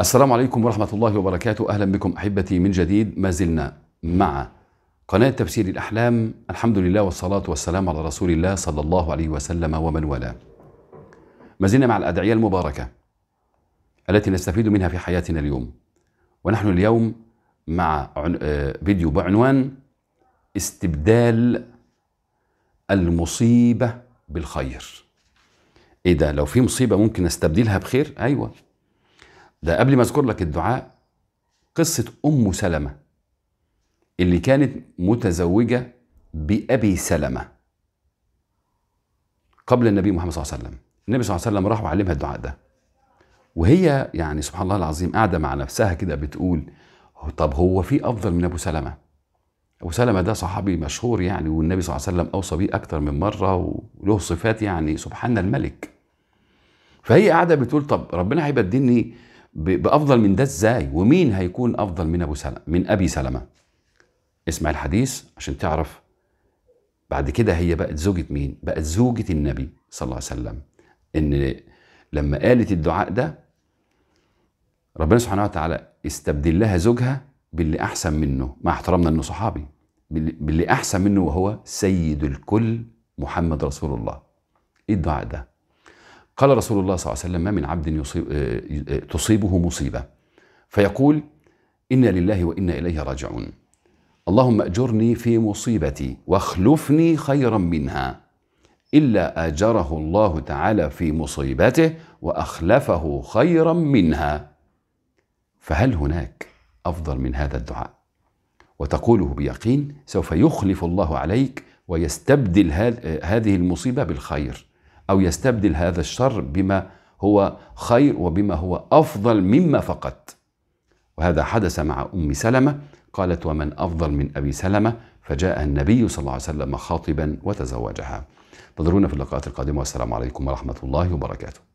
السلام عليكم ورحمة الله وبركاته أهلا بكم أحبتي من جديد ما زلنا مع قناة تفسير الأحلام الحمد لله والصلاة والسلام على رسول الله صلى الله عليه وسلم ومن والاه ما زلنا مع الأدعية المباركة التي نستفيد منها في حياتنا اليوم ونحن اليوم مع آه، فيديو بعنوان استبدال المصيبة بالخير ايه ده لو في مصيبة ممكن استبدلها بخير ايوه ده قبل ما اذكر لك الدعاء قصه ام سلمه اللي كانت متزوجه بابي سلمه قبل النبي محمد صلى الله عليه وسلم النبي صلى الله عليه وسلم راح وعلمها الدعاء ده وهي يعني سبحان الله العظيم قاعده مع نفسها كده بتقول طب هو في افضل من ابو سلمه ابو سلمه ده صحابي مشهور يعني والنبي صلى الله عليه وسلم اوصى بيه اكتر من مره وله صفات يعني سبحان الملك فهي قاعده بتقول طب ربنا هيبدلني بافضل من ده ازاي ومين هيكون افضل من ابو سلمة من ابي سلمة اسمع الحديث عشان تعرف بعد كده هي بقت زوجة مين بقت زوجة النبي صلى الله عليه وسلم ان لما قالت الدعاء ده ربنا سبحانه وتعالى استبدل لها زوجها باللي احسن منه مع احترامنا انه صحابي باللي احسن منه وهو سيد الكل محمد رسول الله ايه الدعاء ده قال رسول الله صلى الله عليه وسلم ما من عبد يصيب آه، آه، تصيبه مصيبة فيقول إنا لله وإنا إليه راجعون اللهم أجرني في مصيبتي واخلفني خيرا منها إلا أجره الله تعالى في مصيبته وأخلفه خيرا منها فهل هناك أفضل من هذا الدعاء وتقوله بيقين سوف يخلف الله عليك ويستبدل آه، هذه المصيبة بالخير أو يستبدل هذا الشر بما هو خير وبما هو أفضل مما فقد وهذا حدث مع أم سلمة قالت ومن أفضل من أبي سلمة فجاء النبي صلى الله عليه وسلم خاطبا وتزوجها انتظرونا في اللقاءات القادمة والسلام عليكم ورحمة الله وبركاته